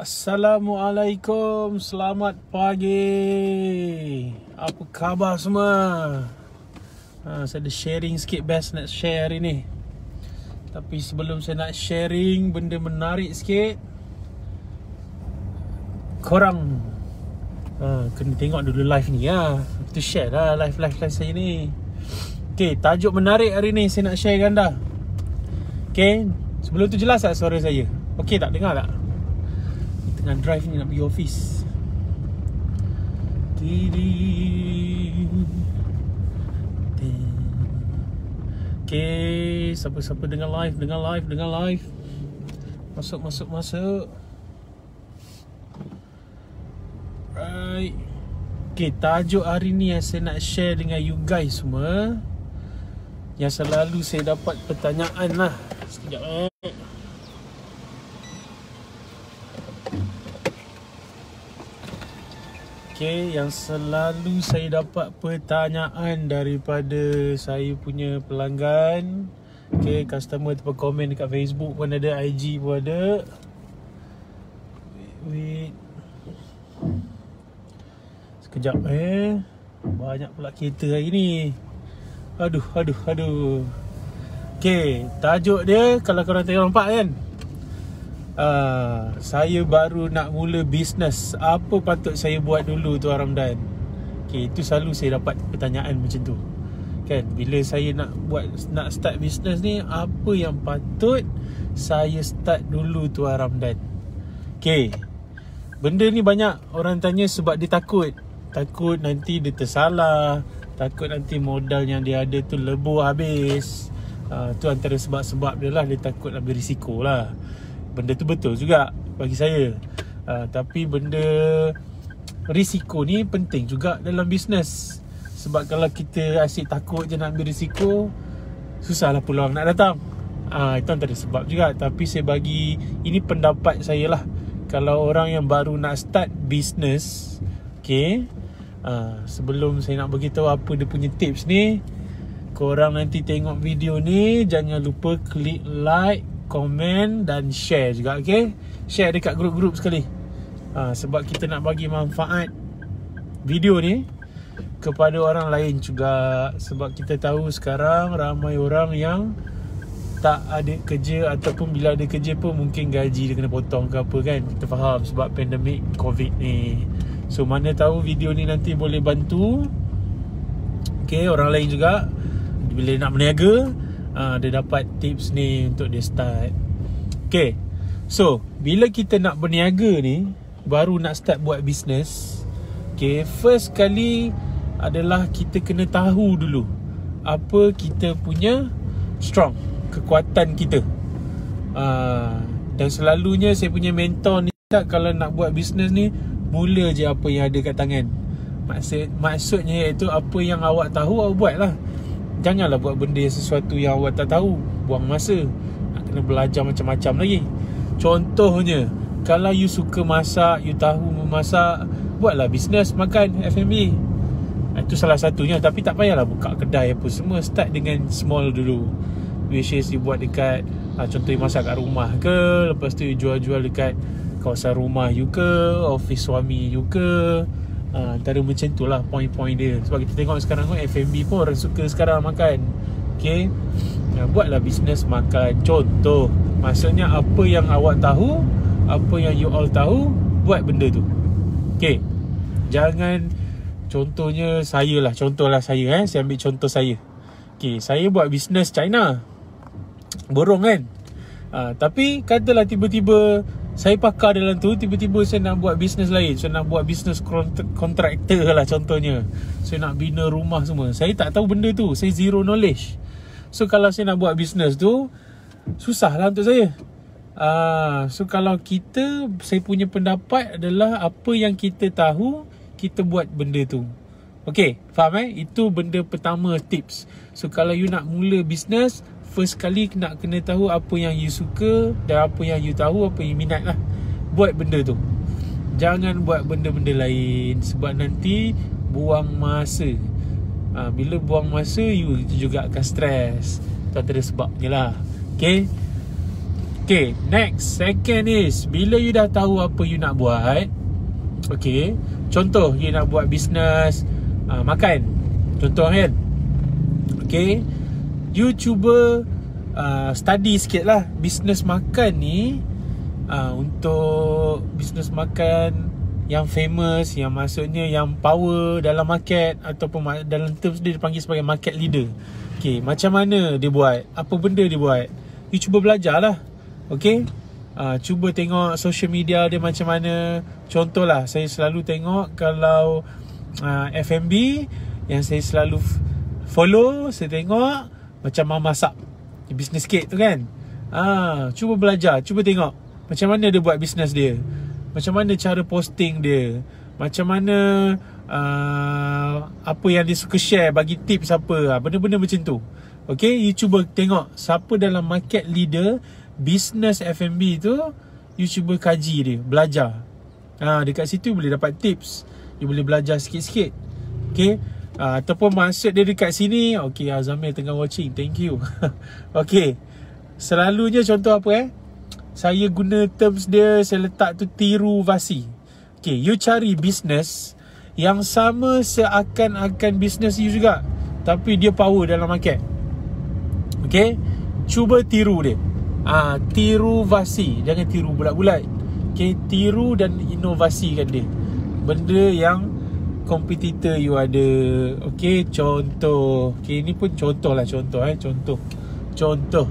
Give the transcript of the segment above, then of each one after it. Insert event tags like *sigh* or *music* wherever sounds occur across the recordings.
Assalamualaikum, selamat pagi. Apa khabar semua? Ha, saya ada sharing sikit best nak share hari ni. Tapi sebelum saya nak sharing benda menarik sikit, korang ha, kena tengok dulu live ni ya. Ha. Itu share lah live-live saya ni. Okay, tajuk menarik hari ni saya nak share ganda. Okay, sebelum tu jelas tak suara saya? Okay tak, dengar tak? tengah drive ni nak pergi office. Tiri. Okay, siapa-siapa dengan live, dengan live, dengan live. Masuk, masuk, masuk. Right. Okay, tajuk hari ni yang saya nak share dengan you guys semua. Yang selalu saya dapat pertanyaan lah. Sekejap eh. Okay, yang selalu saya dapat pertanyaan daripada saya punya pelanggan Okay, customer tu komen dekat Facebook pun ada, IG pun ada Wait, wait Sekejap eh Banyak pula kereta hari ni Aduh, aduh, aduh Okay, tajuk dia kalau korang tengok nampak kan Uh, saya baru nak mula bisnes Apa patut saya buat dulu tu Ramdan okay, Itu selalu saya dapat pertanyaan macam tu kan? Bila saya nak buat nak start bisnes ni Apa yang patut saya start dulu tu Ramdan okay. Benda ni banyak orang tanya sebab dia takut Takut nanti dia tersalah Takut nanti modal yang dia ada tu lebur habis uh, Tu antara sebab-sebab dia lah Dia takut lebih risiko lah benda tu betul juga bagi saya uh, tapi benda risiko ni penting juga dalam bisnes sebab kalau kita asyik takut je nak ambil risiko susahlah peluang nak datang uh, itu antara sebab juga tapi saya bagi ini pendapat saya lah kalau orang yang baru nak start bisnes okay, uh, ah, sebelum saya nak beritahu apa dia punya tips ni korang nanti tengok video ni jangan lupa klik like komen dan share juga okay? share dekat grup-grup sekali ha, sebab kita nak bagi manfaat video ni kepada orang lain juga sebab kita tahu sekarang ramai orang yang tak ada kerja ataupun bila ada kerja pun mungkin gaji dia kena potong ke apa kan kita faham sebab pandemik covid ni so mana tahu video ni nanti boleh bantu Okay, orang lain juga bila nak berniaga uh, dia dapat tips ni untuk dia start. Okay. So, bila kita nak berniaga ni, baru nak start buat bisnes, okay, first kali adalah kita kena tahu dulu apa kita punya strong, kekuatan kita. Uh, dan selalunya saya punya mentor ni tak kalau nak buat bisnes ni, mula je apa yang ada kat tangan. Maksud, maksudnya iaitu apa yang awak tahu, awak buat lah. Janganlah buat benda yang sesuatu yang awak tak tahu Buang masa Nak ha, kena belajar macam-macam lagi Contohnya Kalau you suka masak You tahu memasak Buatlah bisnes makan F&B ha, Itu salah satunya Tapi tak payahlah buka kedai apa semua Start dengan small dulu Which is you buat dekat ha, Contohnya masak kat rumah ke Lepas tu jual-jual dekat Kawasan rumah you ke Office suami you ke uh, Antara macam tu lah Point-point dia Sebab kita tengok sekarang tu F&B pun orang suka sekarang makan Okay uh, Buatlah bisnes makan Contoh Maksudnya apa yang awak tahu Apa yang you all tahu Buat benda tu Okay Jangan Contohnya saya lah contoh lah saya eh Saya ambil contoh saya Okay Saya buat bisnes China Borong kan uh, Tapi Katalah tiba-tiba saya pakar dalam tu tiba-tiba saya nak buat bisnes lain saya nak buat bisnes kontraktor lah contohnya saya nak bina rumah semua saya tak tahu benda tu saya zero knowledge so kalau saya nak buat bisnes tu susah lah untuk saya Ah, so kalau kita saya punya pendapat adalah apa yang kita tahu kita buat benda tu Okay, faham eh? Itu benda pertama tips. So, kalau you nak mula bisnes, First kali nak kena tahu apa yang you suka Dan apa yang you tahu apa yang minat lah Buat benda tu Jangan buat benda-benda lain Sebab nanti buang masa ha, Bila buang masa you juga akan stres Tak ada sebabnya lah Okay Okay next Second is Bila you dah tahu apa you nak buat Okay Contoh you nak buat bisnes uh, ah, Makan Contoh kan Okay You cuba uh, study sikit lah Business makan ni uh, Untuk bisnes makan yang famous Yang maksudnya yang power dalam market Ataupun dalam terms dia dipanggil sebagai market leader Okay, macam mana dia buat? Apa benda dia buat? You cuba belajar lah Okay uh, Cuba tengok social media dia macam mana Contohlah, saya selalu tengok kalau uh, FMB yang saya selalu follow, saya tengok macam mama masak bisnes kit tu kan Ah, ha, Cuba belajar Cuba tengok Macam mana dia buat bisnes dia Macam mana cara posting dia Macam mana uh, Apa yang dia suka share Bagi tips apa ha, Benda-benda macam tu Okay You cuba tengok Siapa dalam market leader bisnes F&B tu You cuba kaji dia Belajar ha, Dekat situ boleh dapat tips You boleh belajar sikit-sikit Okay uh, ataupun maksud dia dekat sini okey Azamil tengah watching thank you *laughs* Okay, selalunya contoh apa eh saya guna terms dia saya letak tu tiru vasi Okay, you cari business yang sama seakan-akan business you juga tapi dia power dalam market okay? cuba tiru dia ah tiru vasi jangan tiru bulat-bulat Okay, tiru dan inovasikan dia benda yang competitor you ada Okay contoh Okay ni pun contoh lah contoh eh Contoh Contoh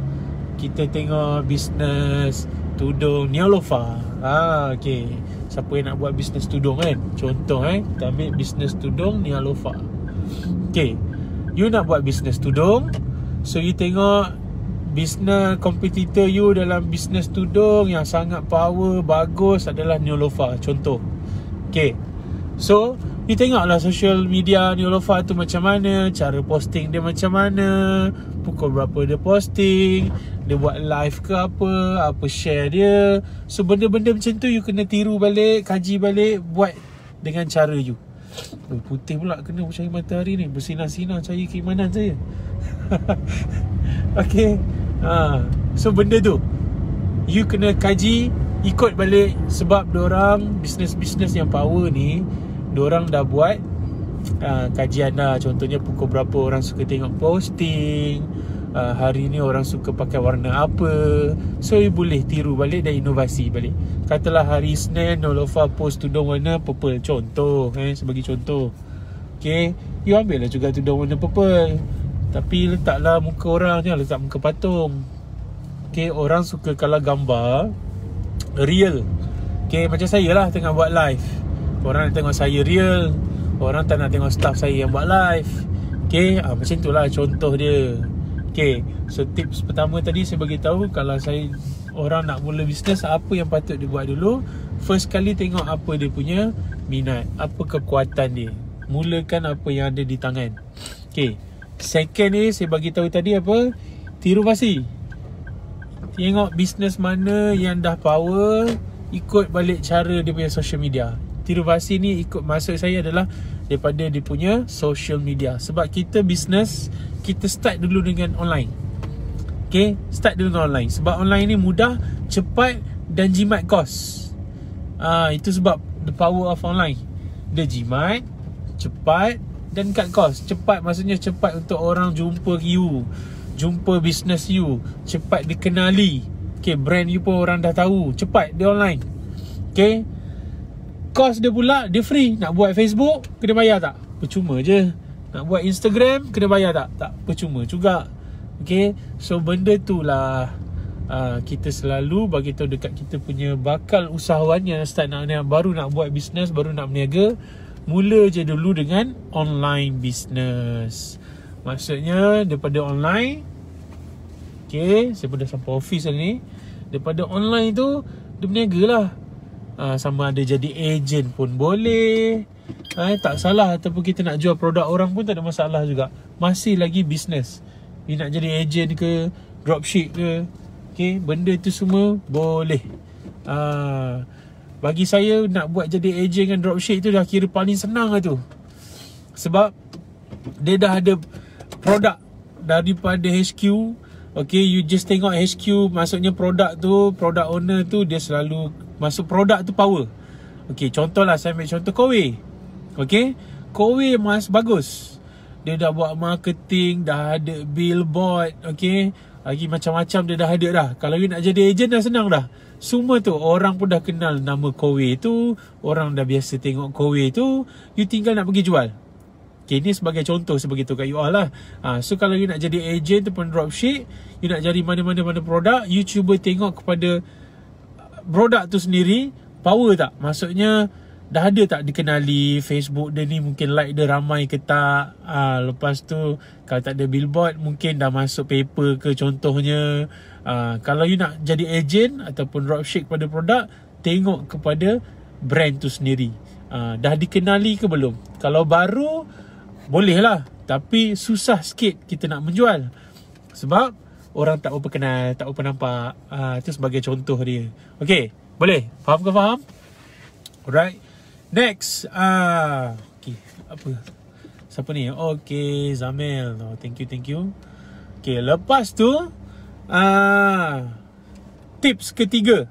Kita tengok bisnes Tudung Neolofa Ah, ha, okay Siapa yang nak buat bisnes tudung kan Contoh eh Kita ambil bisnes tudung Neolofa Okay You nak buat bisnes tudung So you tengok Bisnes competitor you dalam bisnes tudung Yang sangat power, bagus adalah Neolofa Contoh okey. So You tengoklah social media ni, Neurofa tu macam mana Cara posting dia macam mana Pukul berapa dia posting Dia buat live ke apa Apa share dia So benda-benda macam tu You kena tiru balik Kaji balik Buat dengan cara you Oh, putih pula kena cari matahari ni Bersinar-sinar cari keimanan saya *laughs* Okay ha. So benda tu You kena kaji Ikut balik Sebab orang Bisnes-bisnes yang power ni orang dah buat uh, kajian lah contohnya pukul berapa orang suka tengok posting uh, hari ni orang suka pakai warna apa so you boleh tiru balik dan inovasi balik katalah hari senin Nolofa ah, post tudung warna purple contoh eh, sebagai contoh okay you ambil lah juga tudung warna purple tapi letaklah muka orang ni letak muka patung okay orang suka kalau gambar real okay macam saya lah tengah buat live Orang nak tengok saya real Orang tak nak tengok staff saya yang buat live Okay, ha, ah, macam itulah contoh dia Okay, so tips pertama tadi saya bagi tahu Kalau saya orang nak mula bisnes Apa yang patut dia buat dulu First kali tengok apa dia punya minat Apa kekuatan dia Mulakan apa yang ada di tangan Okay, second ni saya bagi tahu tadi apa Tiru pasti Tengok bisnes mana yang dah power Ikut balik cara dia punya social media motivasi ni ikut maksud saya adalah daripada dia punya social media sebab kita business kita start dulu dengan online Okay start dulu dengan online sebab online ni mudah cepat dan jimat kos ah itu sebab the power of online dia jimat cepat dan cut kos. cepat maksudnya cepat untuk orang jumpa you jumpa business you cepat dikenali Okay, brand you pun orang dah tahu Cepat, dia online Okay kos dia pula dia free nak buat Facebook kena bayar tak percuma je nak buat Instagram kena bayar tak tak percuma juga Okay, so benda tu lah Uh, kita selalu bagi tahu dekat kita punya bakal usahawan yang start nak yang baru nak buat bisnes, baru nak berniaga, mula je dulu dengan online bisnes. Maksudnya daripada online okay, saya pun dah sampai office ni. Daripada online tu dia lah uh, sama ada jadi ejen pun boleh uh, tak salah ataupun kita nak jual produk orang pun tak ada masalah juga masih lagi bisnes you nak jadi ejen ke dropship ke okay, benda itu semua boleh uh, bagi saya nak buat jadi ejen dengan dropship itu dah kira paling senang lah tu sebab dia dah ada produk daripada HQ Okay, you just tengok HQ Maksudnya produk tu Produk owner tu Dia selalu Maksud produk tu power Okay contohlah saya ambil contoh Kowe Okay Kowe mas bagus Dia dah buat marketing Dah ada billboard Okay Lagi macam-macam dia dah ada dah Kalau nak jadi agent dah senang dah Semua tu orang pun dah kenal nama Kowe tu Orang dah biasa tengok Kowe tu You tinggal nak pergi jual Okay, ni sebagai contoh sebegitu kat you all lah. Ha, so, kalau you nak jadi agent ataupun dropship, you nak jadi mana-mana-mana produk, you cuba tengok kepada produk tu sendiri power tak? Maksudnya dah ada tak dikenali Facebook dia ni mungkin like dia ramai ke tak? ha, lepas tu kalau tak ada billboard mungkin dah masuk paper ke contohnya. Ha, kalau you nak jadi agent ataupun dropship pada produk, tengok kepada brand tu sendiri. Ha, dah dikenali ke belum? Kalau baru boleh lah tapi susah sikit kita nak menjual. Sebab orang tak berapa kenal, tak berapa nampak. Uh, ah, itu sebagai contoh dia. Okay, boleh? Faham ke faham? Alright. Next. Uh, ah, okay, apa? Siapa ni? Okay, Zamil. Oh, thank you, thank you. Okay, lepas tu, uh, tips ketiga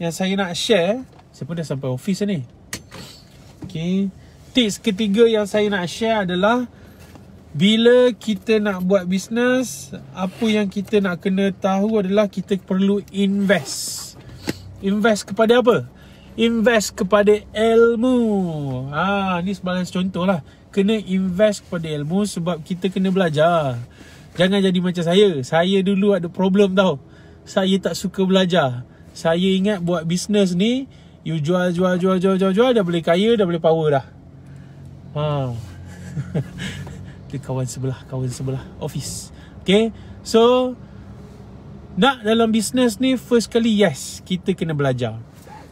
yang saya nak share. Siapa dah sampai office ni? Okay, tips ketiga yang saya nak share adalah bila kita nak buat bisnes, apa yang kita nak kena tahu adalah kita perlu invest. Invest kepada apa? Invest kepada ilmu. Ah, ha, ni sebagai contoh lah. Kena invest kepada ilmu sebab kita kena belajar. Jangan jadi macam saya. Saya dulu ada problem tau. Saya tak suka belajar. Saya ingat buat bisnes ni, you jual, jual, jual, jual, jual, jual, dah boleh kaya, dah boleh power dah. Ha. *laughs* daripada kawan sebelah kawan sebelah office okay so nak dalam bisnes ni first kali yes kita kena belajar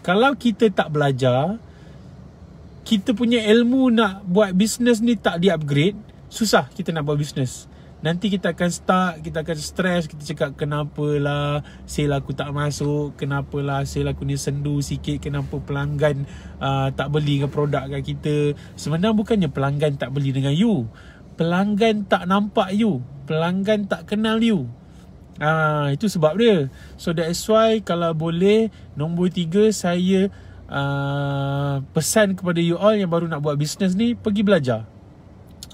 kalau kita tak belajar kita punya ilmu nak buat bisnes ni tak di upgrade susah kita nak buat bisnes Nanti kita akan start, kita akan stress, kita cakap kenapa lah sale aku tak masuk, kenapa lah sale aku ni sendu sikit, kenapa pelanggan uh, tak beli ke produk kita. Sebenarnya bukannya pelanggan tak beli dengan you pelanggan tak nampak you pelanggan tak kenal you ah ha, itu sebab dia so that's why kalau boleh nombor tiga saya uh, pesan kepada you all yang baru nak buat bisnes ni pergi belajar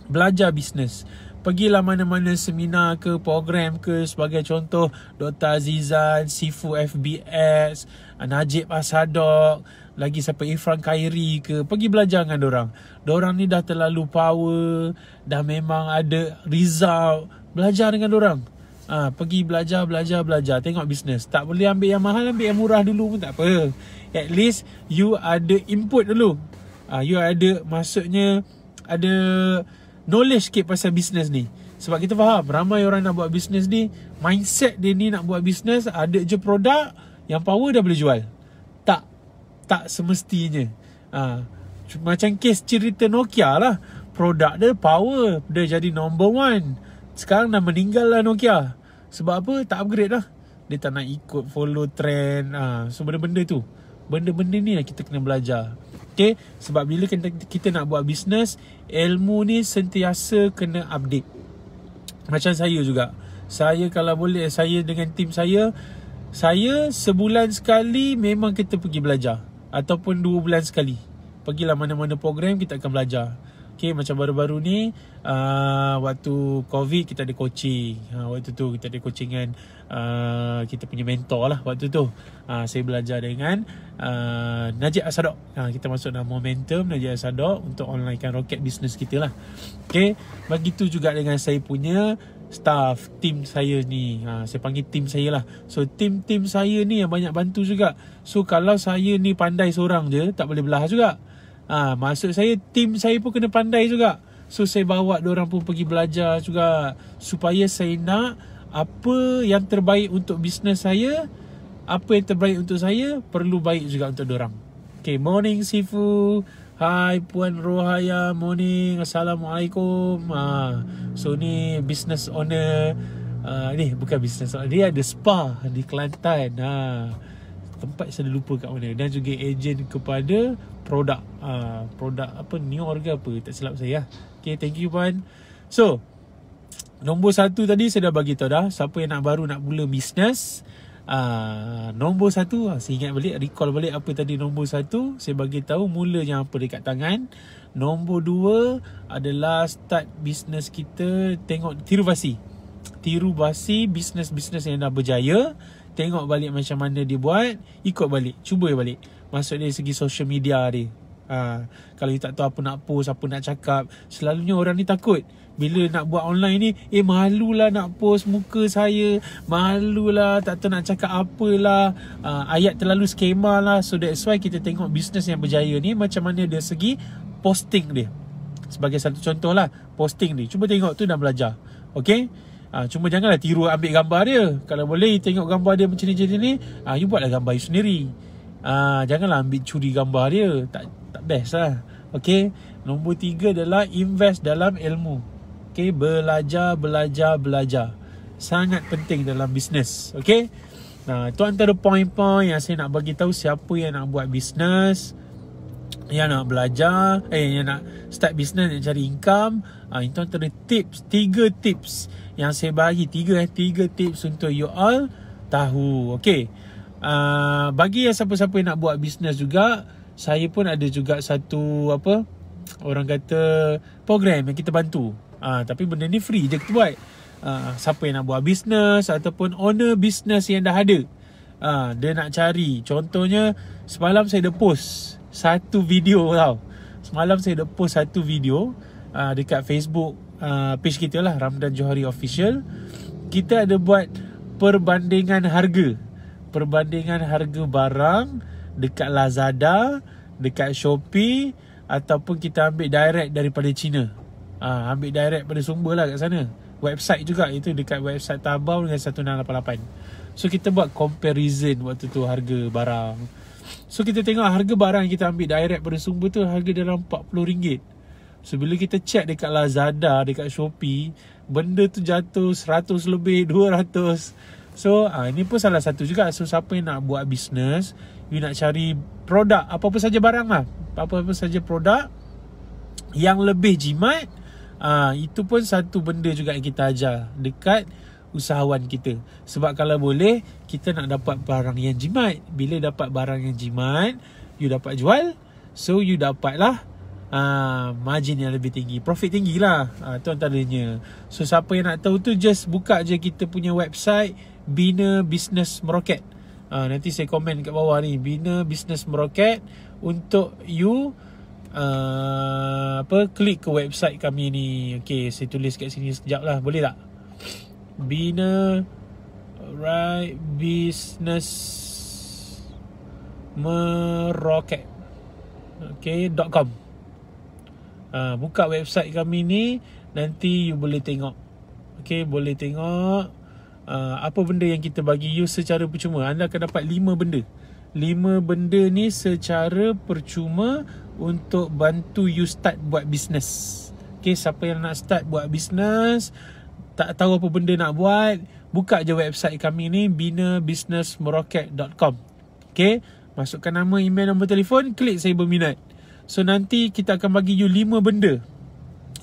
belajar bisnes pergilah mana-mana seminar ke program ke sebagai contoh Dr. Azizan, Sifu FBS, Najib Asadok, lagi siapa Ifran Khairi ke, pergi belajar dengan orang. Orang ni dah terlalu power, dah memang ada result. Belajar dengan orang. Ha, pergi belajar, belajar, belajar. Tengok bisnes. Tak boleh ambil yang mahal, ambil yang murah dulu pun tak apa. At least you ada input dulu. Ha, you ada, maksudnya ada knowledge sikit pasal bisnes ni. Sebab kita faham, ramai orang nak buat bisnes ni, mindset dia ni nak buat bisnes, ada je produk yang power dah boleh jual. Tak. Tak semestinya. Ha. Macam kes cerita Nokia lah. Produk dia power. Dia jadi number one. Sekarang dah meninggal lah Nokia. Sebab apa? Tak upgrade lah. Dia tak nak ikut follow trend. Ha. So benda-benda tu. Benda-benda ni lah kita kena belajar. Okay, sebab bila kita, kita nak buat bisnes, ilmu ni sentiasa kena update. Macam saya juga. Saya kalau boleh, saya dengan tim saya, saya sebulan sekali memang kita pergi belajar. Ataupun dua bulan sekali. Pergilah mana-mana program, kita akan belajar. Okay, macam baru-baru ni uh, waktu COVID kita ada coaching. Uh, waktu tu kita ada coaching dengan uh, kita punya mentor lah waktu tu. Uh, saya belajar dengan uh, Najib Asadok. Uh, kita masuk dalam momentum Najib Asadok untuk onlinekan roket bisnes kita lah. Okay, begitu juga dengan saya punya staff, tim saya ni. Ha, saya panggil tim saya lah. So, tim-tim saya ni yang banyak bantu juga. So, kalau saya ni pandai seorang je, tak boleh belah juga. Ha, maksud saya tim saya pun kena pandai juga. So saya bawa orang pun pergi belajar juga supaya saya nak apa yang terbaik untuk bisnes saya, apa yang terbaik untuk saya perlu baik juga untuk orang. Okay, morning Sifu. Hai Puan Rohaya, morning. Assalamualaikum. Ha, so ni business owner. Uh, ni bukan business Dia ada spa di Kelantan. Ha, tempat saya lupa kat mana. Dan juga agent kepada produk uh, produk apa new organ apa tak silap saya lah. Okay, thank you Puan. So, nombor satu tadi saya dah bagi tahu dah. Siapa yang nak baru nak mula bisnes. Uh, nombor satu, ah, saya ingat balik, recall balik apa tadi nombor satu. Saya bagi tahu mulanya apa dekat tangan. Nombor dua adalah start bisnes kita tengok tiru basi. Tiru basi bisnes-bisnes yang dah berjaya tengok balik macam mana dia buat, ikut balik, cuba balik. Maksud dia segi social media dia. Ha, kalau you tak tahu apa nak post, apa nak cakap, selalunya orang ni takut. Bila nak buat online ni, eh malulah nak post muka saya, malulah tak tahu nak cakap apalah, ha, ayat terlalu skema lah. So that's why kita tengok bisnes yang berjaya ni macam mana dia segi posting dia. Sebagai satu contoh lah, posting ni. Cuba tengok tu dah belajar. Okay? Ha, cuma janganlah tiru ambil gambar dia. Kalau boleh tengok gambar dia macam ni jadi ni, ah ha, you buatlah gambar you sendiri. Ah ha, janganlah ambil curi gambar dia. Tak tak best lah. Okay. Nombor tiga adalah invest dalam ilmu. Okay. Belajar, belajar, belajar. Sangat penting dalam bisnes. Okay. Nah, ha, itu antara poin-poin yang saya nak bagi tahu siapa yang nak buat bisnes yang nak belajar eh yang nak start business nak cari income uh, itu antara tips tiga tips yang saya bagi tiga eh tiga tips untuk you all tahu okey uh, bagi yang siapa-siapa yang nak buat bisnes juga saya pun ada juga satu apa orang kata program yang kita bantu uh, tapi benda ni free je kita buat uh, siapa yang nak buat bisnes ataupun owner bisnes yang dah ada uh, dia nak cari contohnya semalam saya ada post satu video tau. Semalam saya dah post satu video uh, dekat Facebook uh, page kita lah Ramdan Johari Official. Kita ada buat perbandingan harga. Perbandingan harga barang dekat Lazada, dekat Shopee ataupun kita ambil direct daripada China. Uh, ambil direct pada sumber lah kat sana. Website juga itu dekat website Tabau dengan 1688. So kita buat comparison waktu tu harga barang. So kita tengok harga barang yang kita ambil direct pada sumber tu harga dalam RM40. So bila kita check dekat Lazada, dekat Shopee, benda tu jatuh 100 lebih, 200. So ha, ini pun salah satu juga. So siapa yang nak buat bisnes, you nak cari produk, apa-apa saja barang lah. Apa-apa saja produk yang lebih jimat, ha, itu pun satu benda juga yang kita ajar dekat usahawan kita. Sebab kalau boleh, kita nak dapat barang yang jimat. Bila dapat barang yang jimat, you dapat jual. So, you dapatlah uh, margin yang lebih tinggi. Profit tinggi lah. Uh, tu antaranya. So, siapa yang nak tahu tu, just buka je kita punya website. Bina Business Meroket. Uh, nanti saya komen kat bawah ni. Bina Business Meroket. Untuk you Uh, apa klik ke website kami ni okey saya tulis kat sini sekejap lah boleh tak bina right business meroket okay, dot .com uh, buka website kami ni nanti you boleh tengok okay, boleh tengok uh, apa benda yang kita bagi you secara percuma anda akan dapat 5 benda 5 benda ni secara percuma untuk bantu you start buat business Okay, siapa yang nak start buat business tak tahu apa benda nak buat, buka je website kami ni binabusinessmeroket.com. Okay, masukkan nama, email, nombor telefon, klik saya berminat. So nanti kita akan bagi you lima benda.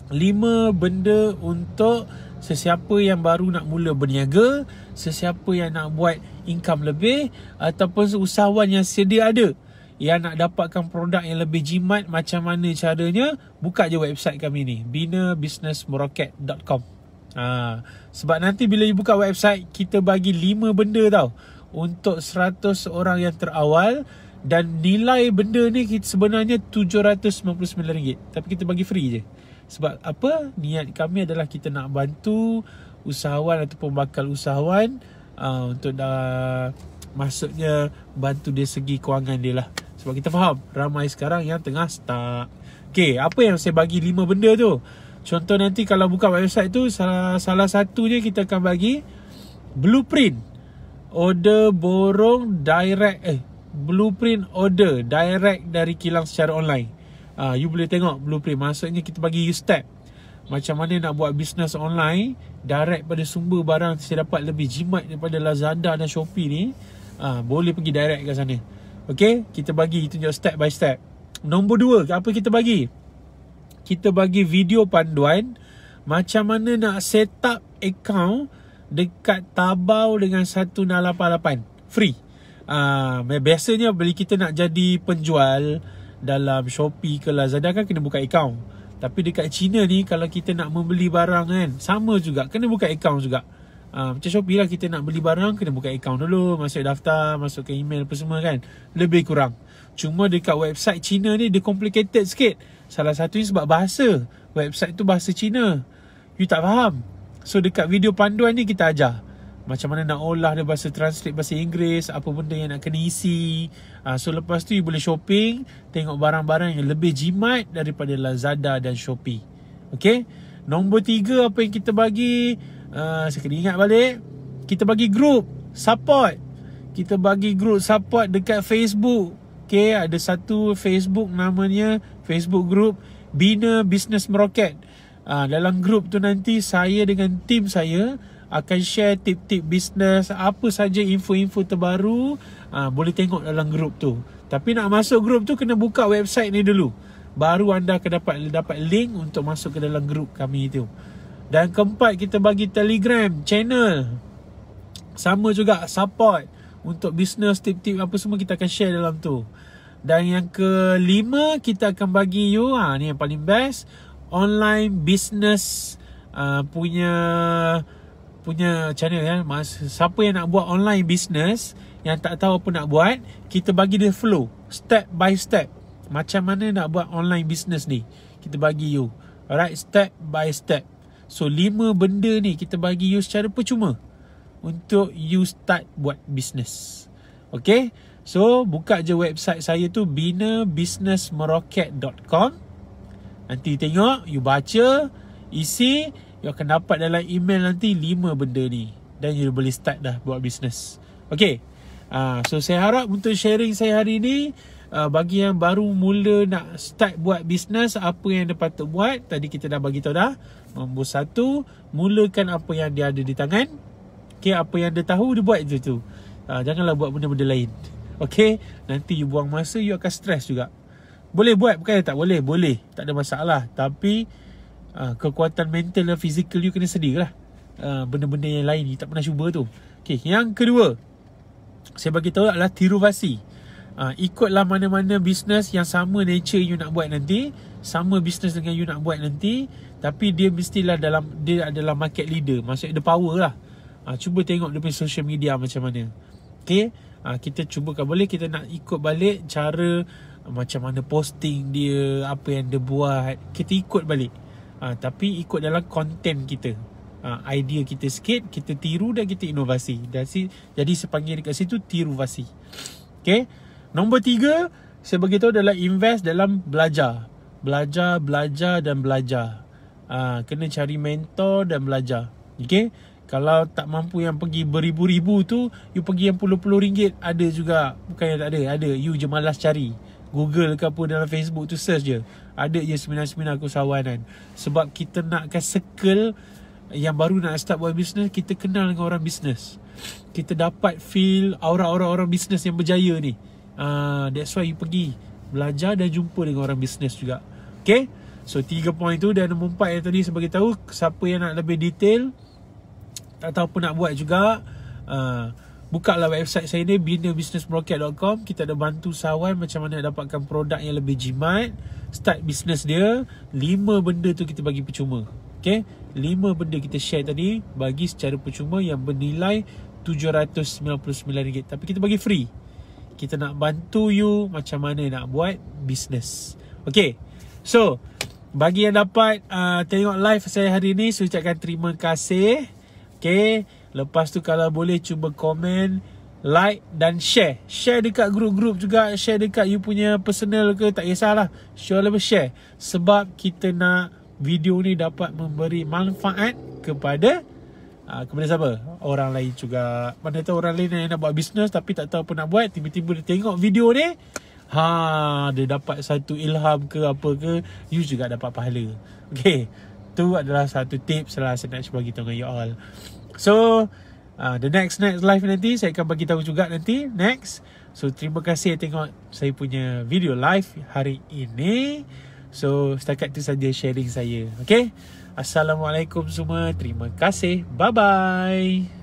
lima benda untuk sesiapa yang baru nak mula berniaga, sesiapa yang nak buat income lebih ataupun usahawan yang sedia ada yang nak dapatkan produk yang lebih jimat macam mana caranya buka je website kami ni binabusinessmeroket.com Ha, sebab nanti bila you buka website, kita bagi 5 benda tau. Untuk 100 orang yang terawal. Dan nilai benda ni sebenarnya RM799. Tapi kita bagi free je. Sebab apa? Niat kami adalah kita nak bantu usahawan atau pembakal usahawan. Ha, untuk dah maksudnya bantu dia segi kewangan dia lah. Sebab kita faham ramai sekarang yang tengah stuck. Okay, apa yang saya bagi lima benda tu? Contoh nanti kalau buka website tu salah, salah satu je kita akan bagi blueprint order borong direct eh blueprint order direct dari kilang secara online. Ah uh, you boleh tengok blueprint maksudnya kita bagi you step macam mana nak buat bisnes online direct pada sumber barang saya dapat lebih jimat daripada Lazada dan Shopee ni ah uh, boleh pergi direct ke sana. Okay, kita bagi tunjuk step by step. Nombor dua, apa kita bagi? kita bagi video panduan macam mana nak set up account dekat Tabau dengan 1888 free. Uh, biasanya bila kita nak jadi penjual dalam Shopee ke Lazada kan kena buka account. Tapi dekat China ni kalau kita nak membeli barang kan sama juga kena buka account juga. Uh, macam Shopee lah kita nak beli barang kena buka account dulu Masuk daftar, masukkan email apa semua kan Lebih kurang Cuma dekat website China ni dia complicated sikit Salah satunya sebab bahasa. Website tu bahasa Cina. You tak faham. So dekat video panduan ni kita ajar. Macam mana nak olah dia bahasa translate bahasa Inggeris. Apa benda yang nak kena isi. Ah, so lepas tu you boleh shopping. Tengok barang-barang yang lebih jimat daripada Lazada dan Shopee. Okay. Nombor tiga apa yang kita bagi. Ah, saya kena ingat balik. Kita bagi group. Support. Kita bagi group support dekat Facebook. Okay. Ada satu Facebook namanya Facebook group Bina bisnes Meroket. Ha, dalam grup tu nanti saya dengan tim saya akan share tip-tip bisnes apa saja info-info terbaru ha, boleh tengok dalam grup tu. Tapi nak masuk grup tu kena buka website ni dulu. Baru anda akan dapat dapat link untuk masuk ke dalam grup kami itu. Dan keempat kita bagi Telegram channel. Sama juga support untuk bisnes tip-tip apa semua kita akan share dalam tu. Dan yang kelima kita akan bagi you ha, Ni yang paling best Online business uh, Punya Punya channel ya Mas, Siapa yang nak buat online business Yang tak tahu apa nak buat Kita bagi dia flow Step by step Macam mana nak buat online business ni Kita bagi you Alright step by step So lima benda ni kita bagi you secara percuma Untuk you start buat business Okay So buka je website saya tu binabusinessmeroket.com Nanti tengok, you baca, isi You akan dapat dalam email nanti lima benda ni Dan you boleh start dah buat bisnes Okay uh, ah, So saya harap untuk sharing saya hari ni uh, Bagi yang baru mula nak start buat bisnes Apa yang dia patut buat Tadi kita dah bagi tahu dah Nombor satu Mulakan apa yang dia ada di tangan Okay, apa yang dia tahu dia buat je tu uh, Janganlah buat benda-benda lain Okay Nanti you buang masa You akan stres juga Boleh buat Bukan tak boleh Boleh Tak ada masalah Tapi uh, Kekuatan mental dan fizikal You kena sedih lah uh, ah, Benda-benda yang lain You tak pernah cuba tu Okay Yang kedua Saya bagi tahu adalah Tiruvasi uh, Ikutlah mana-mana bisnes Yang sama nature you nak buat nanti Sama bisnes dengan you nak buat nanti Tapi dia mestilah dalam Dia adalah market leader Maksudnya the power lah uh, Cuba tengok dia punya social media macam mana Okay Ah, kita cuba kalau boleh kita nak ikut balik cara ah, macam mana posting dia apa yang dia buat kita ikut balik uh, tapi ikut dalam konten kita uh, idea kita sikit kita tiru dan kita inovasi dan si, jadi sepanggil dekat situ tiru vasi okey nombor tiga saya beritahu adalah invest dalam belajar belajar belajar dan belajar uh, kena cari mentor dan belajar okey kalau tak mampu yang pergi beribu-ribu tu You pergi yang puluh-puluh ringgit Ada juga Bukan yang tak ada Ada You je malas cari Google ke apa dalam Facebook tu search je Ada je sembilan-sembilan kusawan kan. Sebab kita nakkan circle Yang baru nak start buat bisnes Kita kenal dengan orang bisnes Kita dapat feel aura-aura orang bisnes yang berjaya ni uh, That's why you pergi Belajar dan jumpa dengan orang bisnes juga Okay So tiga point tu dan nombor empat yang tadi sebagai tahu siapa yang nak lebih detail ataupun nak buat juga uh, buka lah website saya ni binabusinessbroker.com kita ada bantu sawan macam mana dapatkan produk yang lebih jimat start bisnes dia lima benda tu kita bagi percuma Okay. lima benda kita share tadi bagi secara percuma yang bernilai RM799 tapi kita bagi free kita nak bantu you macam mana nak buat bisnes okay so bagi yang dapat uh, tengok live saya hari ni saya ucapkan terima kasih Okay. Lepas tu kalau boleh cuba komen. Like dan share. Share dekat grup-grup juga. Share dekat you punya personal ke. Tak kisahlah. Sure lah share. Sebab kita nak video ni dapat memberi manfaat kepada Uh, kepada siapa? Orang lain juga. Mana tahu orang lain yang nak buat bisnes tapi tak tahu apa nak buat. Tiba-tiba dia tengok video ni. Ha, dia dapat satu ilham ke apa ke. You juga dapat pahala. Okay itu adalah satu tips lah saya nak cuba kita dengan you all. So, uh, the next next live nanti saya akan bagi tahu juga nanti next. So, terima kasih tengok saya punya video live hari ini. So, setakat itu saja sharing saya. Okay? Assalamualaikum semua. Terima kasih. Bye-bye.